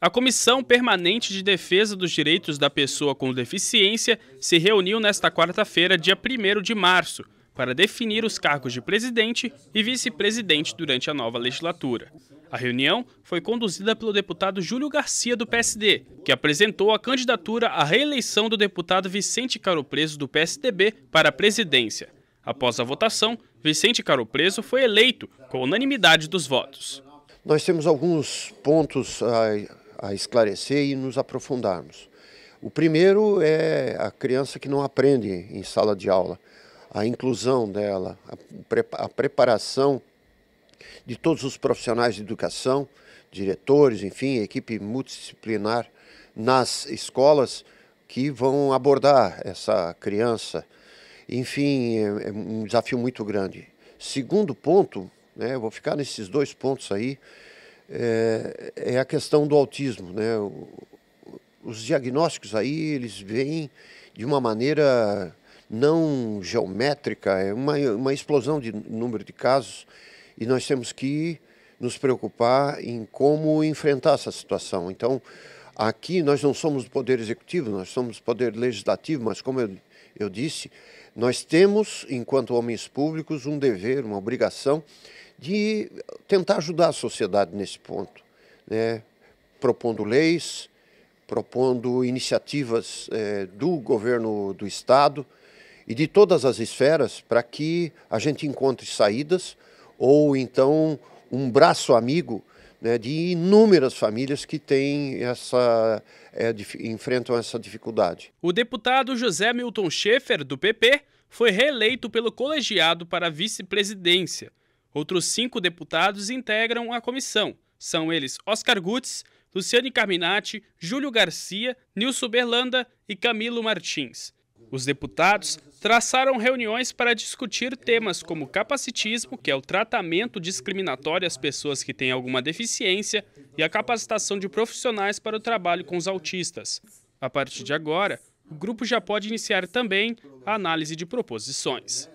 A Comissão Permanente de Defesa dos Direitos da Pessoa com Deficiência se reuniu nesta quarta-feira, dia 1 de março, para definir os cargos de presidente e vice-presidente durante a nova legislatura. A reunião foi conduzida pelo deputado Júlio Garcia, do PSD, que apresentou a candidatura à reeleição do deputado Vicente Preso, do PSDB, para a presidência. Após a votação, Vicente Preso foi eleito com unanimidade dos votos. Nós temos alguns pontos a ah, a esclarecer e nos aprofundarmos. O primeiro é a criança que não aprende em sala de aula, a inclusão dela, a, preparação de todos os profissionais de educação, diretores, enfim, equipe multidisciplinar nas escolas que vão abordar essa criança. Enfim, é, é um desafio muito grande. Segundo ponto, né, eu vou ficar nesses dois pontos aí, é, é a questão do autismo. Né? Os diagnósticos aí, eles vêm de uma maneira não geométrica, é uma, uma explosão de número de casos e nós temos que nos preocupar em como enfrentar essa situação. Então, aqui nós não somos do poder executivo, nós somos poder legislativo, mas como eu eu disse, nós temos, enquanto homens públicos, um dever, uma obrigação de tentar ajudar a sociedade nesse ponto, né? propondo leis, propondo iniciativas é, do governo do Estado e de todas as esferas para que a gente encontre saídas ou então um braço amigo né, de inúmeras famílias que têm essa, é, enfrentam essa dificuldade. O deputado José Milton Schaefer, do PP, foi reeleito pelo colegiado para vice-presidência. Outros cinco deputados integram a comissão. São eles Oscar Gutz, Luciane Carminati, Júlio Garcia, Nilson Berlanda e Camilo Martins. Os deputados traçaram reuniões para discutir temas como capacitismo, que é o tratamento discriminatório às pessoas que têm alguma deficiência, e a capacitação de profissionais para o trabalho com os autistas. A partir de agora, o grupo já pode iniciar também a análise de proposições.